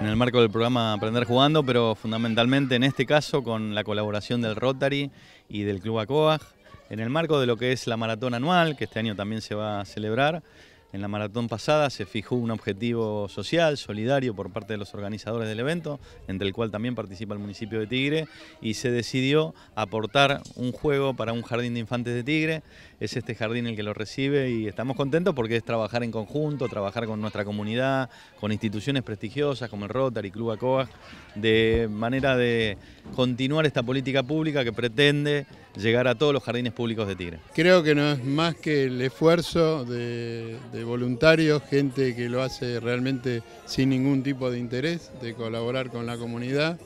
En el marco del programa Aprender Jugando, pero fundamentalmente en este caso con la colaboración del Rotary y del Club Acoag, en el marco de lo que es la maratón anual, que este año también se va a celebrar, en la maratón pasada se fijó un objetivo social, solidario por parte de los organizadores del evento, entre el cual también participa el municipio de Tigre, y se decidió aportar un juego para un jardín de infantes de Tigre. Es este jardín el que lo recibe y estamos contentos porque es trabajar en conjunto, trabajar con nuestra comunidad, con instituciones prestigiosas como el Rotary, Club Acoa, de manera de continuar esta política pública que pretende llegar a todos los jardines públicos de Tigre. Creo que no es más que el esfuerzo de, voluntarios, gente que lo hace realmente sin ningún tipo de interés, de colaborar con la comunidad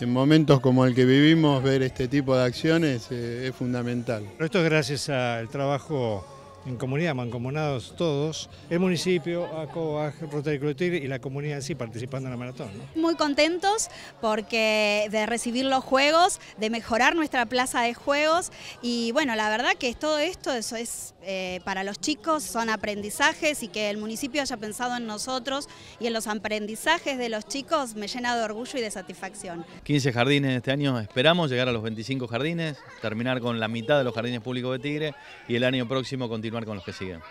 en momentos como el que vivimos, ver este tipo de acciones eh, es fundamental. Esto es gracias al trabajo en comunidad, mancomunados todos, el municipio, ACOA Rotary Club y la comunidad sí participando en la maratón. Muy contentos porque de recibir los juegos, de mejorar nuestra plaza de juegos y bueno, la verdad que todo esto eso es eh, para los chicos, son aprendizajes y que el municipio haya pensado en nosotros y en los aprendizajes de los chicos me llena de orgullo y de satisfacción. 15 jardines este año, esperamos llegar a los 25 jardines, terminar con la mitad de los jardines públicos de Tigre y el año próximo continuar con los que siguen.